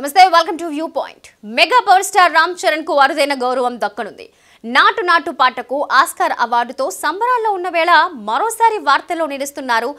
నమస్తే welcome to view point mega power star Ram Charan కు అరుదైన గౌరవం దక్కనుంది నాటు నాటు పాటకు ఆస్కార్ అవార్డుతో సంబరాల్లో ఉన్న వేళ మరోసారి వార్తల్లో నిలుస్తున్నారు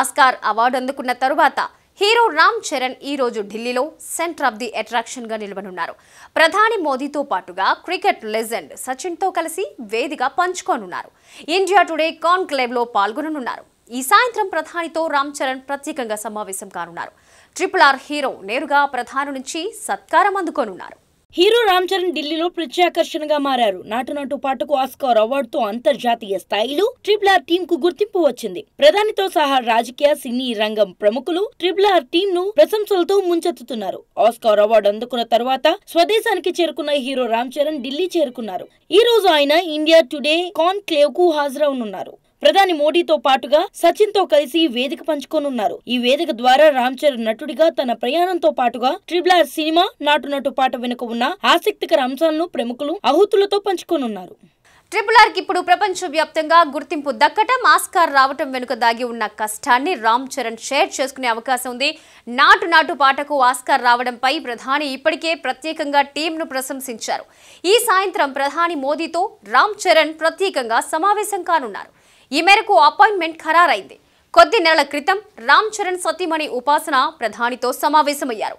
ఆస్కార్ అవార్డు అందుకున్న తరువాత హీరో రామ్ చరణ్ ఈరోజు ఢిల్లీలో సెంటర్ ఆఫ్ ది అట్రాక్షన్గా నిలబడున్నారు ప్రధాని మోదీతో పాటుగా క్రికెట్ లెజెండ్ సచిన్తో కలిసి వేదిక పంచుకోనున్నారు ఇండియా టుడే కాన్క్లేవ్లో పాల్గొననున్నారు ఈ సాయంత్రం ప్రధానితో రామ్ చరణ్ ప్రత్యేకంగా సమావేశం కానున్నారు ట్రిపుల్ ఆర్ హీరో నేరుగా ప్రధాని నుంచి సత్కారం అందుకోనున్నారు హీరో రామ్ చరణ్ ఢిల్లీలో ప్రత్యాకర్షణగా మారారు నాటు పాటకు ఆస్కార్ అవార్డుతో అంతర్జాతీయ స్థాయిలో ట్రిపుల్ ఆర్ టీం కు గుర్తింపు వచ్చింది ప్రధానితో సహా రాజకీయ సినీ రంగం ప్రముఖులు ట్రిపుల్ ఆర్ టీం ను ప్రశంసలతో ముంచెత్తుతున్నారు ఆస్కార్ అవార్డు అందుకున్న తర్వాత స్వదేశానికి చేరుకున్న హీరో రామ్ చరణ్ ఢిల్లీ చేరుకున్నారు ఈ రోజు ఆయన ఇండియా టుడే కాన్క్లేవ్ కు హాజరవనున్నారు ప్రధాని మోడీతో పాటుగా సచిన్ తో కలిసి వేదిక పంచుకోనున్నారు ఈ వేదిక ద్వారా రామ్ చరణ్ నటుడిగా తన ప్రయాణంతో పాటుగా ఆర్ సినిమా నాటు నటు పాట వెనుక ఉన్న ఆసక్తికర అంశాలను ప్రముఖులు అహూతులతో పంచుకోనున్నారు ట్రిపుల్ ఆర్కి ఇప్పుడు ప్రపంచవ్యాప్తంగా గుర్తింపు దక్కటం ఆస్కార్ రావటం వెనుక దాగి ఉన్న కష్టాన్ని రామ్ చరణ్ షేర్ చేసుకునే అవకాశం ఉంది నాటు నాటు పాటకు ఆస్కార్ రావడంపై ప్రధాని ఇప్పటికే ప్రత్యేకంగా టీంను ప్రశంసించారు ఈ సాయంత్రం ప్రధాని మోదీతో రామ్ చరణ్ ప్రత్యేకంగా సమావేశం కానున్నారు ఈ మేరకు అపాయింట్మెంట్ ఖరారైంది కొద్ది నెలల క్రితం రామ్ చరణ్ సతీమణి ఉపాసన ప్రధానితో సమావేశమయ్యారు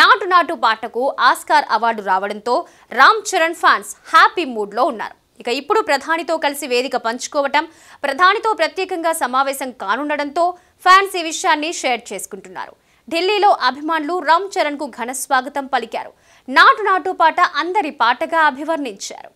నాటు నాటు పాటకు ఆస్కార్ అవార్డు రావడంతో రామ్ చరణ్ ఫ్యాన్స్ హ్యాపీ మూడ్లో ఉన్నారు ఇక ఇప్పుడు ప్రధానితో కలిసి వేదిక పంచుకోవటం ప్రధానితో ప్రత్యేకంగా సమావేశం కానుండడంతో ఫ్యాన్స్ ఈ విషయాన్ని షేర్ చేసుకుంటున్నారు ఢిల్లీలో అభిమానులు రామ్ చరణ్కు ఘన స్వాగతం పలికారు నాటు నాటు పాట అందరి పాటగా అభివర్ణించారు